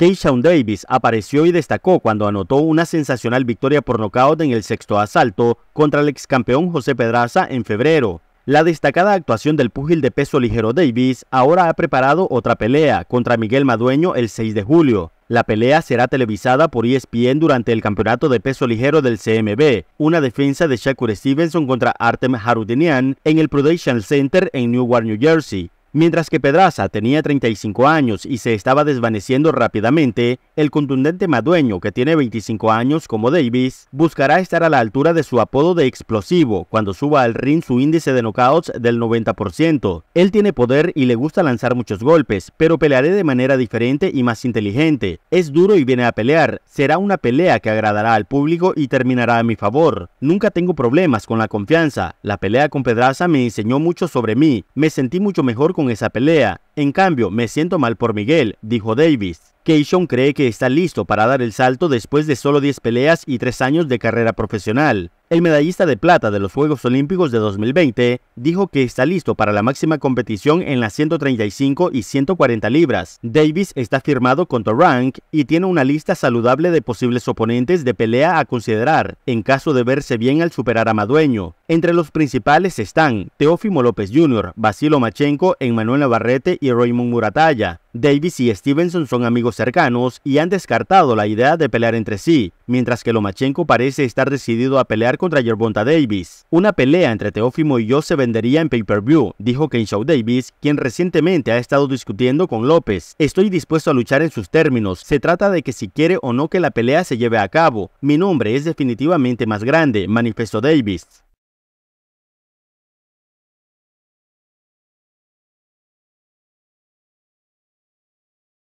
Keyshawn Davis apareció y destacó cuando anotó una sensacional victoria por nocaut en el sexto asalto contra el excampeón José Pedraza en febrero. La destacada actuación del púgil de peso ligero Davis ahora ha preparado otra pelea contra Miguel Madueño el 6 de julio. La pelea será televisada por ESPN durante el campeonato de peso ligero del CMB, una defensa de Shakur Stevenson contra Artem Harudinian en el Prudential Center en Newark, New Jersey. Mientras que Pedraza tenía 35 años y se estaba desvaneciendo rápidamente, el contundente madueño, que tiene 25 años como Davis, buscará estar a la altura de su apodo de explosivo cuando suba al ring su índice de knockouts del 90%. Él tiene poder y le gusta lanzar muchos golpes, pero pelearé de manera diferente y más inteligente. Es duro y viene a pelear. Será una pelea que agradará al público y terminará a mi favor. Nunca tengo problemas con la confianza. La pelea con Pedraza me enseñó mucho sobre mí. Me sentí mucho mejor con esa pelea. En cambio, me siento mal por Miguel, dijo Davis. Keishon cree que está listo para dar el salto después de solo 10 peleas y 3 años de carrera profesional. El medallista de plata de los Juegos Olímpicos de 2020 dijo que está listo para la máxima competición en las 135 y 140 libras. Davis está firmado con Rank y tiene una lista saludable de posibles oponentes de pelea a considerar en caso de verse bien al superar a Madueño. Entre los principales están Teófimo López Jr., Basilo Machenko, Emmanuel Navarrete y Raymond Murataya. Davis y Stevenson son amigos cercanos y han descartado la idea de pelear entre sí, mientras que Lomachenko parece estar decidido a pelear contra Yerbonta Davis. Una pelea entre Teófimo y yo se vendería en pay-per-view, dijo Kenshaw Davis, quien recientemente ha estado discutiendo con López. Estoy dispuesto a luchar en sus términos, se trata de que si quiere o no que la pelea se lleve a cabo. Mi nombre es definitivamente más grande, manifestó Davis.